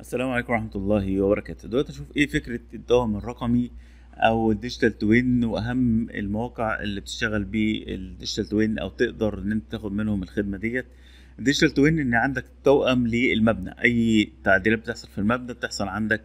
السلام عليكم ورحمه الله وبركاته دلوقتي اشوف ايه فكره الدوام الرقمي او الديجيتال توين واهم المواقع اللي بتشتغل بيه الديجيتال توين او تقدر ان انت تاخد منهم الخدمه ديت الديجيتال توين ان عندك توأم للمبنى اي تعديلات بتحصل في المبنى بتحصل عندك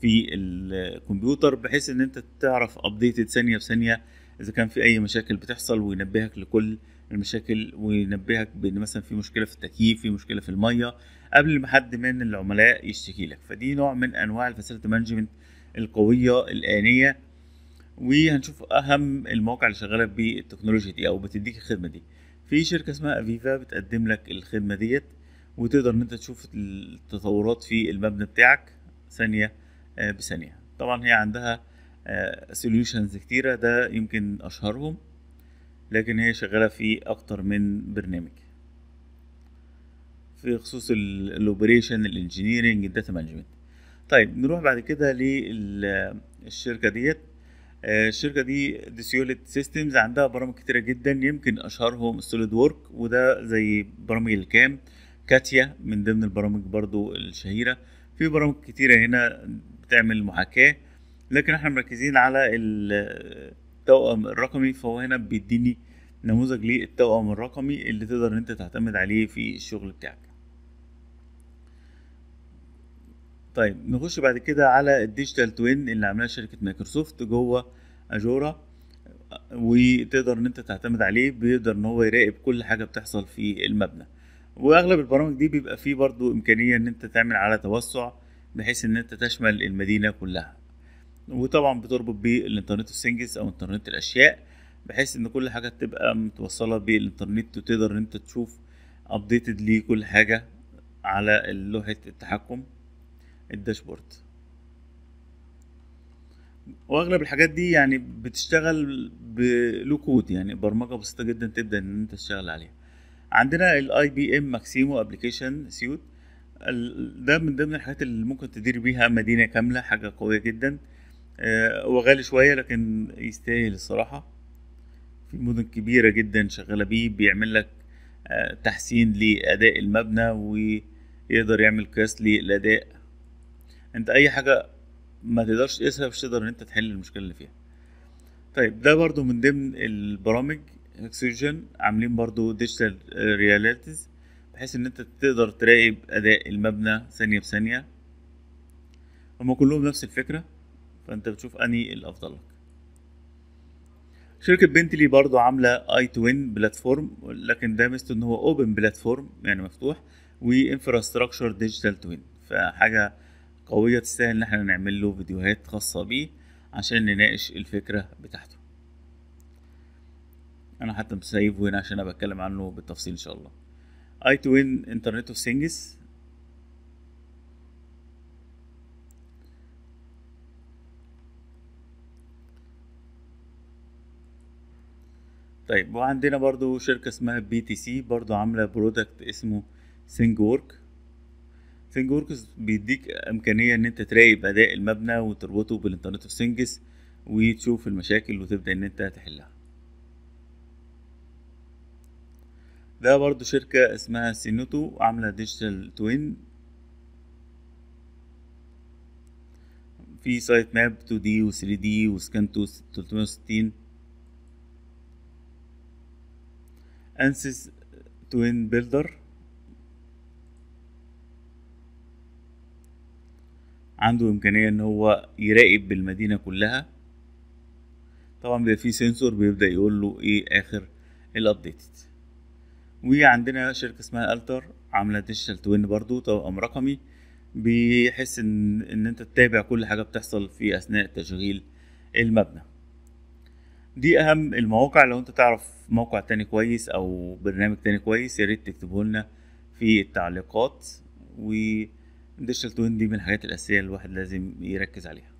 في الكمبيوتر بحيث ان انت تعرف أبديت ثانيه بثانيه اذا كان في اي مشاكل بتحصل وينبهك لكل المشاكل وينبهك بان مثلا في مشكله في التكييف في مشكله في الميه قبل ما حد من العملاء يشتكي لك فدي نوع من انواع الفاسيلتي مانجمنت القويه الانيه وهنشوف اهم المواقع اللي شغاله بالتكنولوجيا دي او بتديك الخدمه دي في شركه اسمها افيفا بتقدم لك الخدمه ديت وتقدر ان انت تشوف التطورات في المبنى بتاعك ثانيه آه، بثانيه طبعا هي عندها سوليوشنز آه، كتيره ده يمكن اشهرهم لكن هي شغالة في أكتر من برنامج في خصوص الاوبريشن الإنجينيرينج الداتا مانجمنت طيب نروح بعد كده للشركة ديت آه، الشركة دي ديسيولت سيستمز عندها برامج كتيرة جدا يمكن أشهرهم سوليد وورك وده زي برامج الكام كاتيا من ضمن البرامج برضو الشهيرة في برامج كتيرة هنا بتعمل محاكاة لكن احنا مركزين على التوأم الرقمي فهو هنا بيديني نموذج للتوأم الرقمي اللي تقدر ان انت تعتمد عليه في الشغل بتاعك طيب نخش بعد كده على الديجيتال توين اللي عملها شركه مايكروسوفت جوه اجورا وتقدر ان انت تعتمد عليه بيقدر ان هو يراقب كل حاجه بتحصل في المبنى واغلب البرامج دي بيبقى فيه برضو امكانيه ان انت تعمل على توسع بحيث ان انت تشمل المدينه كلها وطبعا بتربط بالانترنت اوف سينجز او انترنت الاشياء بحيث ان كل حاجه تبقى متوصله بالانترنت وتقدر ان انت تشوف ابديتد ليه كل حاجه على لوحه التحكم الداشبورد واغلب الحاجات دي يعني بتشتغل بلو كود يعني برمجه بسيطه جدا تبدا ان انت تشتغل عليها عندنا الاي بي ام ماكسيمو ابلكيشن سيوت ده من ضمن الحاجات اللي ممكن تدير بيها مدينه كامله حاجه قويه جدا آه، هو غالي شويه لكن يستاهل الصراحه في مدن كبيره جدا شغاله بيه بيعمل لك آه، تحسين لاداء المبنى ويقدر يعمل قياس للاداء انت اي حاجه ما تقدرش تقيسها مش تقدر ان انت تحل المشكله اللي فيها طيب ده برضو من ضمن البرامج اكسجين عاملين برضو ديجيتال رياليتيز بحيث ان انت تقدر تراقب اداء المبنى ثانيه بثانيه هما كلهم نفس الفكره فانت بتشوف اني الافضل لك شركة بنتلي برضو عاملة اي توين بلاتفورم لكن ده ميزته ان هو اوبن بلاتفورم يعني مفتوح وانفراستراكشر ديجيتال توين فحاجة قوية تستاهل ان احنا نعمل له فيديوهات خاصة بيه عشان نناقش الفكرة بتاعته انا حتى مسيبه هنا عشان انا بتكلم عنه بالتفصيل ان شاء الله اي توين انترنت اوف سينجز طيب وعندنا برضو شركة اسمها بي تي سي برضو عاملة برودكت اسمه سينج وورك سينج ووركس بيديك امكانية ان انت تراقب اداء المبنى وتربطه بالانترنت اوف سينجز وتشوف المشاكل وتبدأ ان انت تحلها ده برضو شركة اسمها سينوتو عاملة ديجيتال توين في سايت ماب 2 دي و 3 دي وسكان 360 انسيس توين بيلدر عنده امكانيه ان هو يراقب بالمدينه كلها طبعا بيبقى فيه سنسور بيبدا يقول له ايه اخر الابديت وعندنا شركه اسمها التر عامله ديجيتال توين برضو توأم رقمي بيحس ان ان انت تتابع كل حاجه بتحصل في اثناء تشغيل المبنى دي اهم المواقع لو انت تعرف موقع تاني كويس او برنامج تاني كويس يا ريت تكتبه لنا في التعليقات و الديجيتال توين دي من الحاجات الاساسيه اللي الواحد لازم يركز عليها